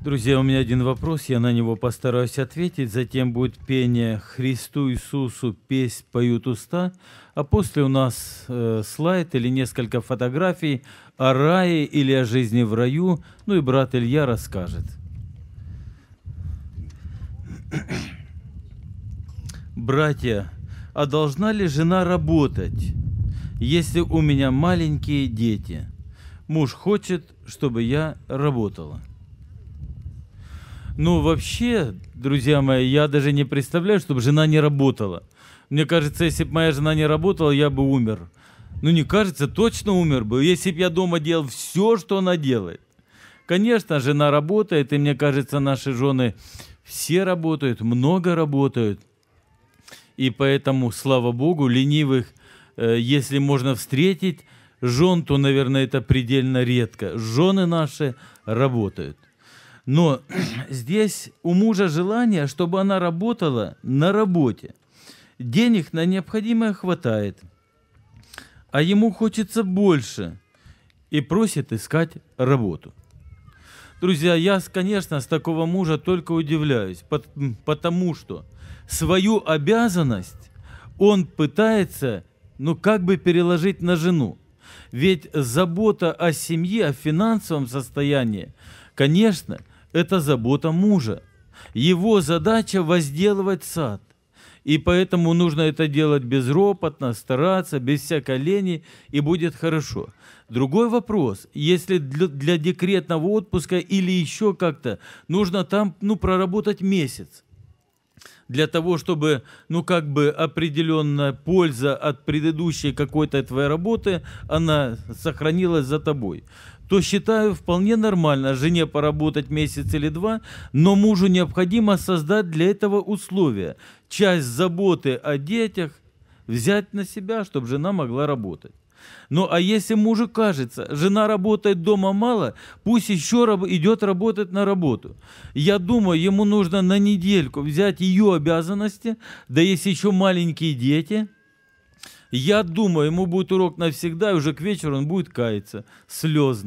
Друзья, у меня один вопрос, я на него постараюсь ответить. Затем будет пение «Христу Иисусу песнь поют уста», а после у нас э, слайд или несколько фотографий о рае или о жизни в раю. Ну и брат Илья расскажет. Братья, а должна ли жена работать, если у меня маленькие дети? Муж хочет, чтобы я работала. Ну, вообще, друзья мои, я даже не представляю, чтобы жена не работала. Мне кажется, если бы моя жена не работала, я бы умер. Ну, не кажется, точно умер бы, если бы я дома делал все, что она делает. Конечно, жена работает, и мне кажется, наши жены все работают, много работают. И поэтому, слава богу, ленивых, э, если можно встретить, жен, то, наверное, это предельно редко. Жены наши работают. Но здесь у мужа желание, чтобы она работала на работе. Денег на необходимое хватает, а ему хочется больше и просит искать работу. Друзья, я, конечно, с такого мужа только удивляюсь, потому что свою обязанность он пытается, ну, как бы переложить на жену. Ведь забота о семье, о финансовом состоянии, конечно, – это забота мужа. Его задача возделывать сад. И поэтому нужно это делать безропотно, стараться, без всякой лени, и будет хорошо. Другой вопрос, если для, для декретного отпуска или еще как-то, нужно там ну, проработать месяц для того, чтобы, ну, как бы определенная польза от предыдущей какой-то твоей работы, она сохранилась за тобой то считаю вполне нормально жене поработать месяц или два, но мужу необходимо создать для этого условия. Часть заботы о детях взять на себя, чтобы жена могла работать. Ну а если мужу кажется, жена работает дома мало, пусть еще идет работать на работу. Я думаю, ему нужно на недельку взять ее обязанности, да если еще маленькие дети. Я думаю, ему будет урок навсегда, и уже к вечеру он будет каяться слезно.